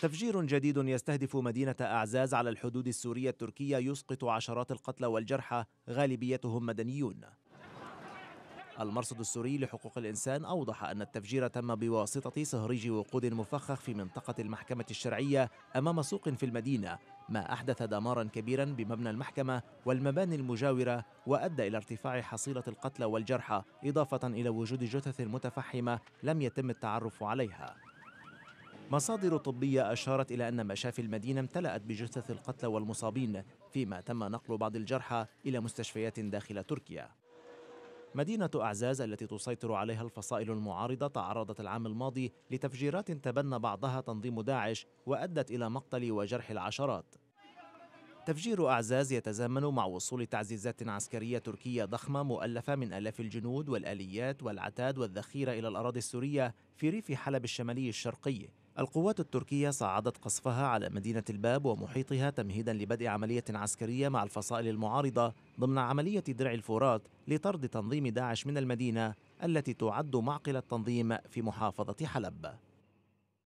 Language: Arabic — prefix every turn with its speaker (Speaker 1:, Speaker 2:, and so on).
Speaker 1: تفجير جديد يستهدف مدينة أعزاز على الحدود السورية التركية يسقط عشرات القتلى والجرحى غالبيتهم مدنيون المرصد السوري لحقوق الإنسان أوضح أن التفجير تم بواسطة صهريج وقود مفخخ في منطقة المحكمة الشرعية أمام سوق في المدينة ما أحدث دمارا كبيرا بمبنى المحكمة والمباني المجاورة وأدى إلى ارتفاع حصيلة القتلى والجرحى إضافة إلى وجود جثث متفحمة لم يتم التعرف عليها مصادر طبية أشارت إلى أن مشافي المدينة امتلأت بجثث القتلى والمصابين فيما تم نقل بعض الجرحى إلى مستشفيات داخل تركيا مدينة أعزاز التي تسيطر عليها الفصائل المعارضة تعرضت العام الماضي لتفجيرات تبنى بعضها تنظيم داعش وأدت إلى مقتل وجرح العشرات تفجير أعزاز يتزامن مع وصول تعزيزات عسكرية تركية ضخمة مؤلفة من آلاف الجنود والآليات والعتاد والذخيرة إلى الأراضي السورية في ريف حلب الشمالي الشرقي القوات التركية صعدت قصفها على مدينة الباب ومحيطها تمهيدا لبدء عملية عسكرية مع الفصائل المعارضة ضمن عملية درع الفرات لطرد تنظيم داعش من المدينة التي تعد معقل التنظيم في محافظة حلب